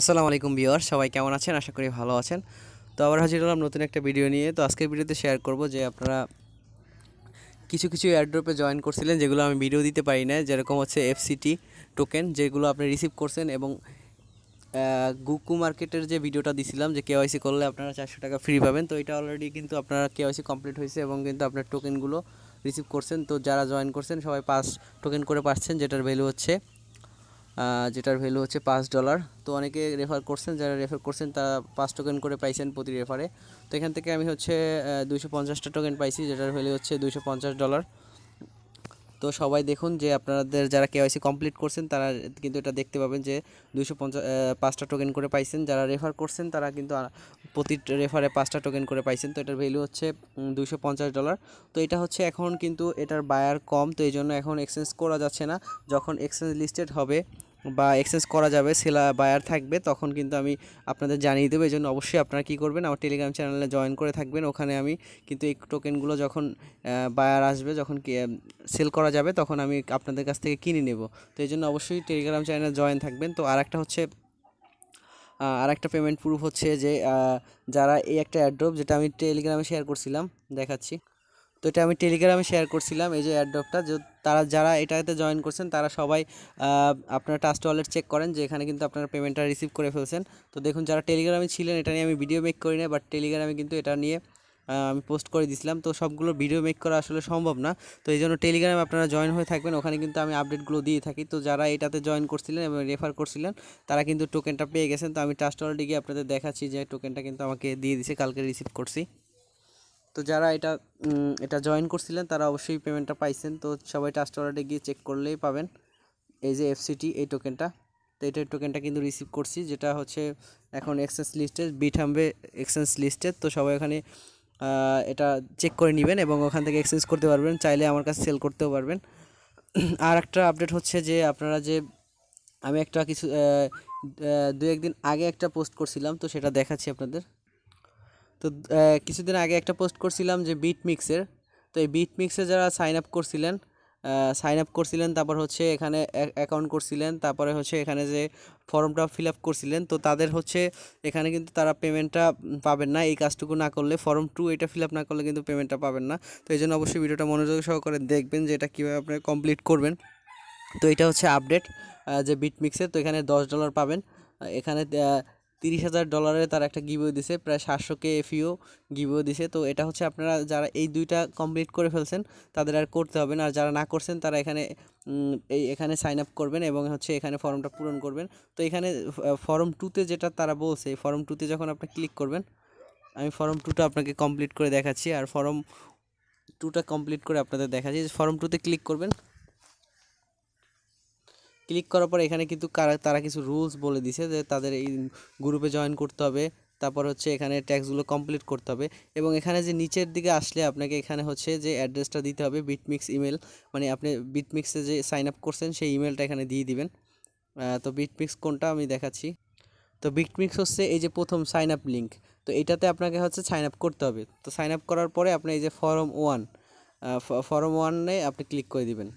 আসসালামু আলাইকুম বিওয়ার সবাই কেমন আছেন আশা করি ভালো আছেন তো আবার হাজির হলাম নতুন একটা ভিডিও নিয়ে তো আজকের ভিডিওতে শেয়ার করব যে আপনারা কিছু কিছু এয়ারড্রপে জয়েন করছিলেন যেগুলো আমি ভিডিও দিতে পারি না যেরকম হচ্ছে এফসিটি টোকেন যেগুলো আপনি রিসিভ করছেন এবং গুকু মার্কেটের যে ভিডিওটা দিছিলাম যে কেওয়াইসি করলে আপনারা চারশো টাকা ফ্রি পাবেন তো এটা অলরেডি কিন্তু আপনারা কেওয়াইসি কমপ্লিট হয়েছে এবং কিন্তু আপনার টোকেনগুলো রিসিভ করছেন তো যারা জয়েন করছেন সবাই পাস টোকেন করে পাচ্ছেন যেটার ভ্যালু হচ্ছে যেটার ভ্যালু হচ্ছে পাঁচ ডলার তো অনেকে রেফার করছেন যারা রেফার করছেন তারা পাঁচ টোকেন করে পাইছেন প্রতি রেফারে তো এখান থেকে আমি হচ্ছে দুশো পঞ্চাশটা টোকেন পাইছি যেটার ভ্যালু হচ্ছে দুশো পঞ্চাশ ডলার তো সবাই দেখুন যে আপনাদের যারা কেওয়াইসি কমপ্লিট করছেন তারা কিন্তু এটা দেখতে পাবেন যে দুশো পাঁচটা টোকেন করে পাইছেন যারা রেফার করছেন তারা কিন্তু প্রতি রেফারে পাঁচটা টোকেন করে পাইছেন তো এটার ভ্যালু হচ্ছে দুশো ডলার তো এটা হচ্ছে এখন কিন্তু এটার বায়ার কম তো এই জন্য এখন এক্সচেঞ্জ করা যাচ্ছে না যখন এক্সচেঞ্জ লিস্টেড হবে বা এক্সচেঞ্জ করা যাবে সেলা বায়ার থাকবে তখন কিন্তু আমি আপনাদের জানিয়ে দেবো এই জন্য অবশ্যই আপনারা কী করবেন আমার টেলিগ্রাম চ্যানেলে জয়েন করে থাকবেন ওখানে আমি কিন্তু এই টোকেনগুলো যখন বায়ার আসবে যখন সেল করা যাবে তখন আমি আপনাদের কাছ থেকে কিনে নেব তো এই জন্য অবশ্যই টেলিগ্রাম চ্যানেলে জয়েন থাকবেন তো আর একটা হচ্ছে আর একটা পেমেন্ট প্রুফ হচ্ছে যে যারা এই একটা অ্যাড্রপ যেটা আমি টেলিগ্রামে শেয়ার করছিলাম দেখাচ্ছি তো এটা আমি টেলিগ্রামে শেয়ার করছিলাম এই যে অ্যাড্রপটা তারা যারা এটাতে জয়েন করছেন তারা সবাই আপনার টাস্ট ওয়ালেট চেক করেন যে এখানে কিন্তু আপনারা পেমেন্টটা রিসিভ করে ফেলছেন তো দেখুন যারা টেলিগ্রামে ছিলেন এটা নিয়ে আমি ভিডিও মেক করি না বাট টেলিগ্রামে কিন্তু এটা নিয়ে আমি পোস্ট করে দিছিলাম তো সবগুলো ভিডিও মেক করা আসলে সম্ভব না তো এই জন্য টেলিগ্রামে আপনারা জয়েন হয়ে থাকবেন ওখানে কিন্তু আমি আপডেটগুলো দিয়ে থাকি তো যারা এটাতে জয়েন করছিলেন এবং রেফার করছিলেন তারা কিন্তু টোকেনটা পেয়ে গেছেন তো আমি টাস্ট ওয়ালেটে গিয়ে আপনাদের দেখাচ্ছি যে টোকেনটা কিন্তু আমাকে দিয়ে দিছে কালকে রিসিভ করছি তো যারা এটা এটা জয়েন করছিলেন তারা অবশ্যই পেমেন্টটা পাইছেন তো সবাই ট্রাস্ট ওয়ালেটে গিয়ে চেক করলেই পাবেন এই যে এফসিটি এই টোকেনটা তো এটা টোকেনটা কিন্তু রিসিভ করছি যেটা হচ্ছে এখন এক্সচেঞ্জ লিস্টে বিট হামবে এক্সচেঞ্জ লিস্টে তো সবাই ওখানে এটা চেক করে নেবেন এবং ওখান থেকে এক্সচেঞ্জ করতে পারবেন চাইলে আমার কাছে সেল করতেও পারবেন আর একটা আপডেট হচ্ছে যে আপনারা যে আমি একটা কিছু দু একদিন আগে একটা পোস্ট করছিলাম তো সেটা দেখাচ্ছি আপনাদের তো কিছুদিন আগে একটা পোস্ট করছিলাম যে বিট মিক্সের তো এই বিট মিক্সে যারা সাইন আপ করছিলেন সাইন আপ করছিলেন তারপর হচ্ছে এখানে অ্যাকাউন্ট করছিলেন তারপরে হচ্ছে এখানে যে ফর্মটা ফিল আপ করছিলেন তো তাদের হচ্ছে এখানে কিন্তু তারা পেমেন্টটা পাবেন না এই কাজটুকু না করলে ফর্ম টু এটা ফিল আপ না করলে কিন্তু পেমেন্টটা পাবেন না তো এই জন্য অবশ্যই ভিডিওটা মনোযোগ সহকারে দেখবেন যে এটা কীভাবে আপনারা কমপ্লিট করবেন তো এটা হচ্ছে আপডেট যে বিট মিক্সের তো এখানে দশ ডলার পাবেন এখানে তিরিশ হাজার ডলারে তার একটা গিভও দিছে প্রায় সাতশো কে এফিও গিভও দিছে তো এটা হচ্ছে আপনারা যারা এই দুইটা কমপ্লিট করে ফেলছেন তাদের আর করতে হবে না আর যারা না করছেন তারা এখানে এই এখানে সাইন আপ করবেন এবং হচ্ছে এখানে ফর্মটা পূরণ করবেন তো এখানে ফর্ম টুতে যেটা তারা বলছে এই ফর্ম টুতে যখন আপনি ক্লিক করবেন আমি ফর্ম টুটা আপনাকে কমপ্লিট করে দেখাচ্ছি আর ফর্ম টুটা কমপ্লিট করে আপনাদের দেখাচ্ছি ফর্ম টুতে ক্লিক করবেন ক্লিক করার পর এখানে কিন্তু তারা কিছু রুলস বলে দিছে যে তাদের এই গ্রুপে জয়েন করতে হবে তারপর হচ্ছে এখানে ট্যাক্সগুলো কমপ্লিট করতে হবে এবং এখানে যে নিচের দিকে আসলে আপনাকে এখানে হচ্ছে যে অ্যাড্রেসটা দিতে হবে বিটমিক্স ইমেল মানে আপনি বিটমিক্সে যে সাইন আপ করছেন সেই ইমেলটা এখানে দিয়ে দিবেন তো বিটমিক্স কোনটা আমি দেখাচ্ছি তো বিটমিক্স হচ্ছে এই যে প্রথম সাইন আপ লিঙ্ক তো এটাতে আপনাকে হচ্ছে সাইন আপ করতে হবে তো সাইন আপ করার পরে আপনি এই যে ফর্ম ওয়ান ফর্ম ওয়ানে আপনি ক্লিক করে দিবেন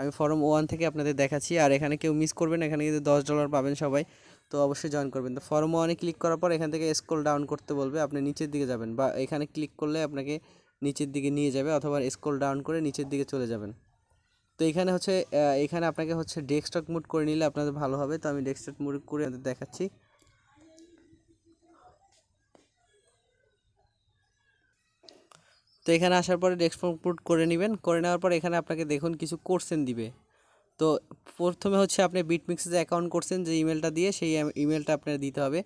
আমি ফর্ম ওয়ান থেকে আপনাদের দেখাচ্ছি আর এখানে কেউ মিস করবেন এখানে কিন্তু দশ ডলার পাবেন সবাই তো অবশ্যই জয়েন করবেন তো ফর্ম ওয়ানে ক্লিক করার পর এখান থেকে স্ক্রল ডাউন করতে বলবে আপনি নিচের দিকে যাবেন বা এখানে ক্লিক করলে আপনাকে নিচের দিকে নিয়ে যাবে অথবা স্ক্রল ডাউন করে নিচের দিকে চলে যাবেন তো এখানে হচ্ছে এখানে আপনাকে হচ্ছে ডেস্কটপ মুড করে নিলে আপনাদের ভালো হবে তো আমি ডেস্কটপ মুড করে দেখাচ্ছি তো এখানে আসার পরে ডেস্কফর্ম পুট করে নেবেন করে নেওয়ার পর এখানে আপনাকে দেখুন কিছু কোর্সেন দিবে তো প্রথমে হচ্ছে আপনি বিটমিক্সে যে অ্যাকাউন্ট করছেন যে ইমেলটা দিয়ে সেই ইমেলটা আপনার দিতে হবে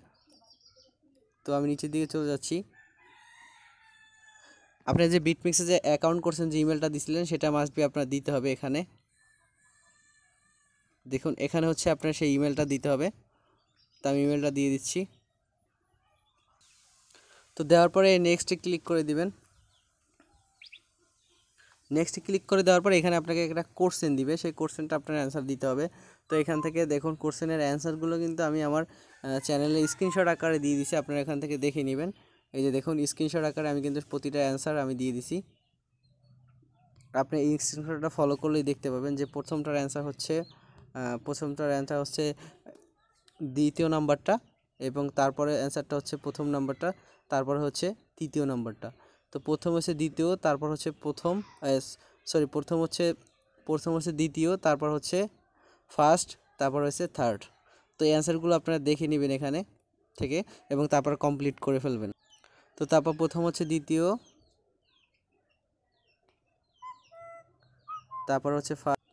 তো আমি নিচের দিকে চলে যাচ্ছি আপনি যে বিটমিক্সে যে অ্যাকাউন্ট করছেন যে ইমেলটা দিছিলেন সেটা মাস্ট বি আপনার দিতে হবে এখানে দেখুন এখানে হচ্ছে আপনার সেই ইমেলটা দিতে হবে তো আমি ইমেলটা দিয়ে দিচ্ছি তো দেওয়ার পরে নেক্সটে ক্লিক করে দিবেন নেক্সট ক্লিক করে দেওয়ার পর এখানে আপনাকে একটা কোশ্চেন দিবে সেই কোশ্চেনটা আপনার অ্যান্সার দিতে হবে তো এখান থেকে দেখুন কোশ্চেনের অ্যান্সারগুলো কিন্তু আমি আমার চ্যানেলে স্ক্রিনশট আকারে দিয়ে দিছি আপনারা এখান থেকে দেখে নেবেন এই যে দেখুন স্ক্রিনশট আকারে আমি কিন্তু প্রতিটা অ্যান্সার আমি দিয়ে দিছি আপনি এই স্ক্রিনশটটা ফলো করলেই দেখতে পাবেন যে প্রথমটার অ্যান্সার হচ্ছে প্রথমটার অ্যান্সার হচ্ছে দ্বিতীয় নাম্বারটা এবং তারপরে অ্যান্সারটা হচ্ছে প্রথম নাম্বারটা তারপরে হচ্ছে তৃতীয় নাম্বারটা তো প্রথম হচ্ছে দ্বিতীয় তারপর হচ্ছে প্রথম সরি প্রথম হচ্ছে প্রথম হচ্ছে দ্বিতীয় তারপর হচ্ছে ফার্স্ট তারপর হচ্ছে থার্ড তো এই অ্যান্সারগুলো আপনারা দেখে নেবেন এখানে থেকে এবং তারপর কমপ্লিট করে ফেলবেন তো তারপর প্রথম হচ্ছে দ্বিতীয় তারপর হচ্ছে ফার্স্ট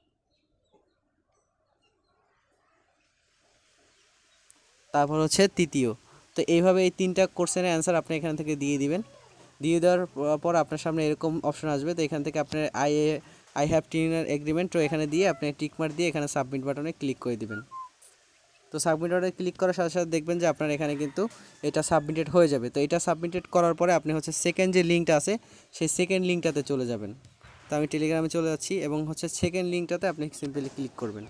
তারপর হচ্ছে তৃতীয় তো এইভাবে এই তিনটা কোর্সের অ্যান্সার আপনি এখান থেকে দিয়ে দিবেন দিয়ে দেওয়ার পর আপনার সামনে এরকম অপশন আসবে তো এখান থেকে আপনার আই আই হ্যাভ টিনার এগ্রিমেন্ট তো এখানে দিয়ে আপনি টিকমার দিয়ে এখানে সাবমিট বাটনে ক্লিক করে দেবেন তো সাবমিট বাটনে ক্লিক করার সাথে সাথে দেখবেন যে আপনার এখানে কিন্তু এটা সাবমিটেড হয়ে যাবে তো এটা সাবমিটেড করার পরে আপনি হচ্ছে সেকেন্ড যে লিঙ্কটা আছে সেই সেকেন্ড লিঙ্কটাতে চলে যাবেন তো আমি টেলিগ্রামে চলে যাচ্ছি এবং হচ্ছে সেকেন্ড লিঙ্কটাতে আপনি সিম্পলি ক্লিক করবেন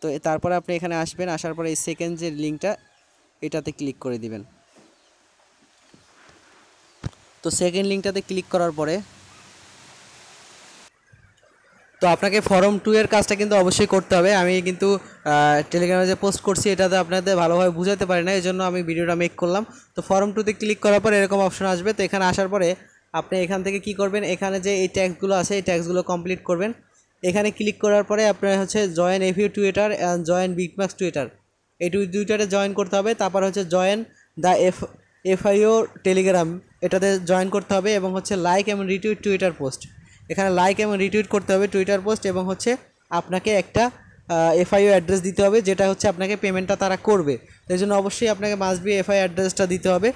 তো তারপরে আপনি এখানে আসবেন আসার পরে এই সেকেন্ড যে লিঙ্কটা এটাতে ক্লিক করে দিবেন তো সেকেন্ড লিঙ্কটাতে ক্লিক করার পরে তো আপনাকে ফর্ম টু এর কাজটা কিন্তু অবশ্যই করতে হবে আমি কিন্তু টেলিগ্রামে যে পোস্ট করছি এটাতে আপনাদের ভালোভাবে বুঝাতে পারি না এই জন্য আমি ভিডিওটা মেক করলাম তো ফর্ম টুতে ক্লিক করার পর এরকম অপশন আসবে তো এখানে আসার পরে আপনি এখান থেকে কি করবেন এখানে যে এই ট্যাক্সগুলো আছে এই ট্যাক্সগুলো কমপ্লিট করবেন এখানে ক্লিক করার পরে আপনার হচ্ছে join you twitter and join বিগম্যাক্স টুয়েটার এই দুইটারে জয়েন করতে হবে তারপর হচ্ছে join the F FIO telegram এটাতে জয়েন করতে হবে এবং হচ্ছে লাইক এবং রিটুইট টুইটার পোস্ট এখানে লাইক এবং রিটুইট করতে হবে টুইটার পোস্ট এবং হচ্ছে আপনাকে একটা এফআইও অ্যাড্রেস দিতে হবে যেটা হচ্ছে আপনাকে পেমেন্টটা তারা করবে এই জন্য অবশ্যই আপনাকে মাস্ট বি এফআই অ্যাড্রেসটা দিতে হবে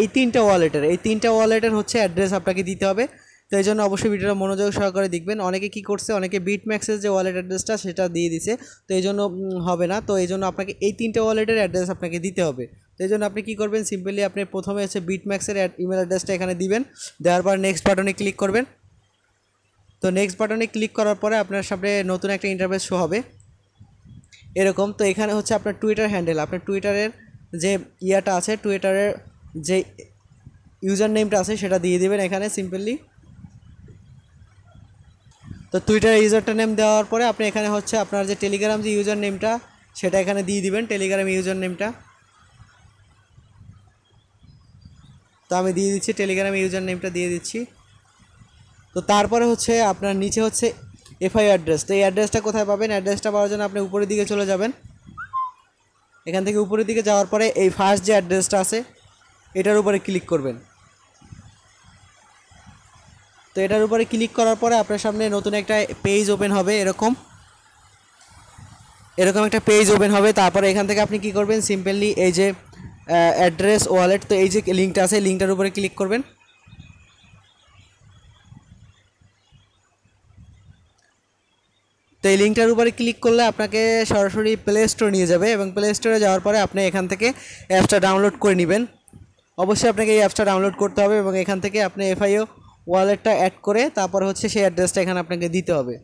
এই তিনটা ওয়ালেটের এই তিনটা ওয়ালেটের হচ্ছে অ্যাড্রেস আপনাকে দিতে হবে তো এই জন্য অবশ্যই ভিডিওটা মনোযোগ সহকারে দেখবেন অনেকে কি করছে অনেকে বিট ম্যাক্সের যে ওয়ালেট অ্যাড্রেসটা সেটা দিয়ে দিছে তো এই জন্য হবে না তো এই জন্য আপনাকে এই তিনটে ওয়ালেটের অ্যাড্রেস আপনাকে দিতে হবে তো এই জন্য আপনি কী করবেন সিম্পলি আপনি প্রথমে হচ্ছে বিট ম্যাক্সের ইমেল অ্যাড্রেসটা এখানে দিবেন দেওয়ার পর নেক্সট বাটনে ক্লিক করবেন তো নেক্সট বাটনে ক্লিক করার পরে আপনার সামনে নতুন একটা ইন্টারভেস শো হবে এরকম তো এখানে হচ্ছে আপনার টুইটার হ্যান্ডেল আপনার টুইটারের যে ইয়াটা আছে টুইটারের যে ইউজার নেমটা আছে সেটা দিয়ে দেবেন এখানে সিম্পলি তো টুইটার ইউজারটা নেম দেওয়ার পরে আপনি এখানে হচ্ছে আপনার যে টেলিগ্রাম যে ইউজার নেমটা সেটা এখানে দিয়ে দিবেন টেলিগ্রাম ইউজার নেমটা তো আমি দিয়ে দিচ্ছি টেলিগ্রাম ইউজার নেমটা দিয়ে দিচ্ছি তো তারপরে হচ্ছে আপনার নিচে হচ্ছে এফআই অ্যাড্রেস তো এই অ্যাড্রেসটা কোথায় পাবেন অ্যাড্রেসটা পাওয়ার জন্য আপনি উপরের দিকে চলে যাবেন এখান থেকে উপরের দিকে যাওয়ার পরে এই ফার্স্ট যে অ্যাড্রেসটা আছে এটার উপরে ক্লিক করবেন তো এটার উপরে ক্লিক করার পরে আপনার সামনে নতুন একটা পেজ ওপেন হবে এরকম এরকম একটা পেজ ওপেন হবে তারপরে এখান থেকে আপনি কি করবেন সিম্পলি এই যে অ্যাড্রেস ওয়ালেট তো এই যে লিঙ্কটা আছে লিঙ্কটার উপরে ক্লিক করবেন তো এই লিঙ্কটার উপরে ক্লিক করলে আপনাকে সরাসরি প্লে স্টোর নিয়ে যাবে এবং প্লে স্টোরে যাওয়ার পরে আপনি এখান থেকে অ্যাপসটা ডাউনলোড করে নেবেন অবশ্যই আপনাকে এই অ্যাপসটা ডাউনলোড করতে হবে এবং এখান থেকে আপনি এফআইও ওয়ালেটটা অ্যাড করে তারপর হচ্ছে সেই অ্যাড্রেসটা এখানে আপনাকে দিতে হবে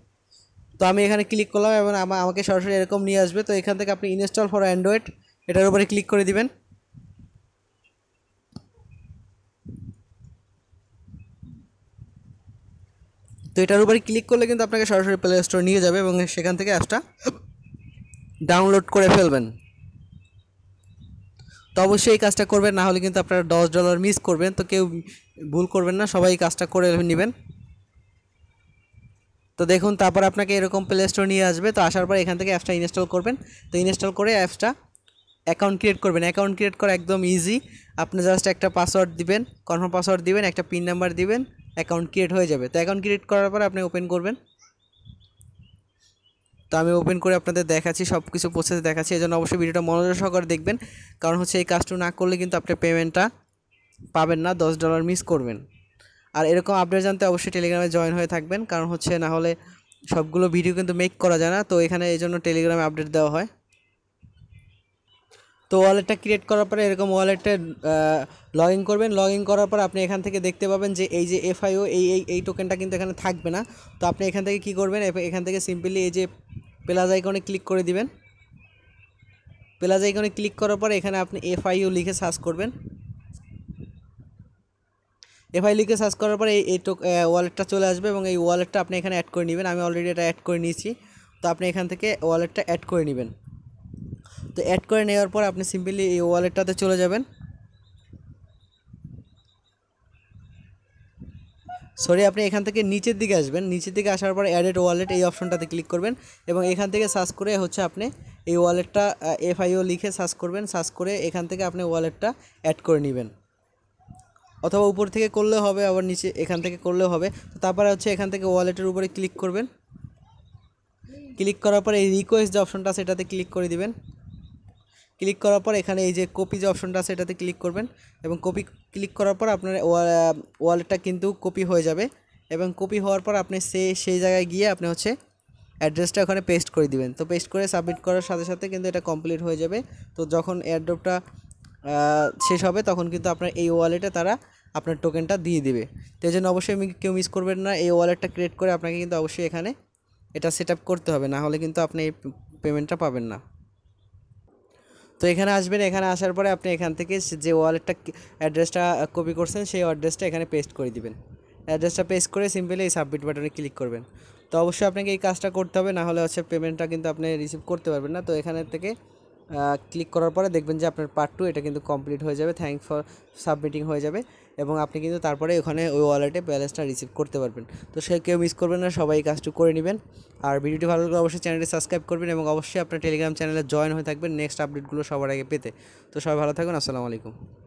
তো আমি এখানে ক্লিক করলাম এবং আমাকে সরাসরি এরকম নিয়ে আসবে তো এখান থেকে আপনি ইনস্টল ফর অ্যান্ড্রয়েড এটার উপরে ক্লিক করে দিবেন তো এটার উপরে ক্লিক করলে কিন্তু আপনাকে সরাসরি প্লে স্টোর নিয়ে যাবে এবং সেখান থেকে অ্যাপসটা ডাউনলোড করে ফেলবেন তো অবশ্যই এই কাজটা করবেন না হলে কিন্তু আপনারা দশ ডলার মিস করবেন তো কেউ ভুল করবেন না সবাই কাজটা করে নেবেন তো দেখুন তারপর আপনাকে এরকম প্লে স্টোর নিয়ে আসবে তো আসার পর এখান থেকে অ্যাপসটা ইনস্টল করবেন তো ইনস্টল করে অ্যাপসটা অ্যাকাউন্ট ক্রিয়েট করবেন অ্যাকাউন্ট ক্রিয়েট করা একদম ইজি আপনি জাস্ট একটা পাসওয়ার্ড দিবেন কনফার্ম পাসওয়ার্ড দিবেন একটা পিন নাম্বার দিবেন অ্যাকাউন্ট ক্রিয়েট হয়ে যাবে তো অ্যাকাউন্ট ক্রিয়েট করার পর আপনি ওপেন করবেন তো আমি ওপেন করে আপনাদের দেখাচ্ছি সব কিছু প্রসেস দেখাচ্ছি এই জন্য অবশ্যই ভিডিওটা মনোযোগ সহকারে দেখবেন কারণ হচ্ছে এই কাজটা না করলে কিন্তু আপনার পেমেন্টটা পাবেন না দশ ডলার মিস করবেন আর এরকম আপডেট জানতে অবশ্যই টেলিগ্রামে জয়েন হয়ে থাকবেন কারণ হচ্ছে না হলে সবগুলো ভিডিও কিন্তু মেক করা যায় না তো এখানে এই জন্য টেলিগ্রামে আপডেট দেওয়া হয় তো ওয়ালেটটা ক্রিয়েট করার পরে এরকম ওয়ালেটে লগ ইন করবেন লগ ইন করার পর আপনি এখান থেকে দেখতে পাবেন যে এই যে এফআইও এই এই এই টোকেনটা কিন্তু এখানে থাকবে না তো আপনি এখান থেকে কি করবেন এখান থেকে সিম্পলি এই যে প্লাস আইকনে ক্লিক করে দিবেন প্লাস আইকনে ক্লিক করার পর এখানে আপনি এফআইও লিখে সার্চ করবেন এফআই লিখে সার্চ করার পরে এই ওয়ালেটটা চলে আসবে এবং এই ওয়ালেটটা আপনি এখানে অ্যাড করে নেবেন আমি অলরেডি এটা অ্যাড করে নিয়েছি তো আপনি এখান থেকে ওয়ালেটটা অ্যাড করে নেবেন তো অ্যাড করে নেওয়ার পর আপনি সিম্পলি এই ওয়ালেটটাতে চলে যাবেন সরি আপনি এখান থেকে নিচের দিকে আসবেন নিচের দিকে আসার পর অ্যাডেড ওয়ালেট এই অপশনটাতে ক্লিক করবেন এবং এখান থেকে সার্চ করে হচ্ছে আপনি এই ওয়ালেটটা এফআইও লিখে সার্চ করবেন সার্চ করে এখান থেকে আপনি ওয়ালেটটা অ্যাড করে নেবেন অথবা উপর থেকে করলেও হবে আবার নিচে এখান থেকে করলেও হবে তো তারপরে হচ্ছে এখান থেকে ওয়ালেটের উপরে ক্লিক করবেন ক্লিক করার পর এই রিকোয়েস্ট যে অপশনটা আছে এটাতে ক্লিক করে দিবেন ক্লিক করার পর এখানে এই যে কপি যে অপশনটা আছে এটাতে ক্লিক করবেন এবং কপি ক্লিক করার পর আপনার ওয়ালেটটা কিন্তু কপি হয়ে যাবে এবং কপি হওয়ার পর আপনি সে সেই জায়গায় গিয়ে আপনি হচ্ছে অ্যাড্রেসটা ওখানে পেস্ট করে দিবেন তো পেস্ট করে সাবমিট করার সাথে সাথে কিন্তু এটা কমপ্লিট হয়ে যাবে তো যখন অ্যাড্রপটা শেষ হবে তখন কিন্তু আপনার এই ওয়ালেটে তারা আপনার টোকেনটা দিয়ে দেবে তো এই জন্য অবশ্যই কেউ মিস করবেন না এই ওয়ালেটটা ক্রিয়েট করে আপনাকে কিন্তু অবশ্যই এখানে এটা সেট করতে হবে না হলে কিন্তু আপনি এই পেমেন্টটা পাবেন না তো এখানে আসবেন এখানে আসার পরে আপনি এখান থেকে যে ওয়ালেটটা অ্যাড্রেসটা কপি করছেন সেই অ্যাড্রেসটা এখানে পেস্ট করে দিবেন অ্যাড্রেসটা পেস্ট করে সিম্পলি এই সাবমিট বাটনে ক্লিক করবেন তো অবশ্যই আপনাকে এই কাজটা করতে হবে না হলে হচ্ছে পেমেন্টটা কিন্তু আপনি রিসিভ করতে পারবেন না তো এখানে থেকে ক্লিক করার পরে দেখবেন যে আপনার পার্ট টু এটা কিন্তু কমপ্লিট হয়ে যাবে থ্যাংক ফর সাবমিটিং হয়ে যাবে এবং আপনি কিন্তু তারপরে ওখানে ওই ওয়ালেটে ব্যালেন্সটা রিসিভ করতে পারবেন তো সে কেউ মিস করবেন না সবাই কাজটি করে নেবেন আর ভিডিওটি ভালো লাগলে অবশ্যই চ্যানেলটি সাবস্ক্রাইব করবেন এবং অবশ্যই আপনার টেলিগ্রাম চ্যানেলে জয়েন হয়ে থাকবেন নেক্সট আপডেটগুলো সবার আগে পেতে তো সবাই ভালো থাকুন আসসালামু আলাইকুম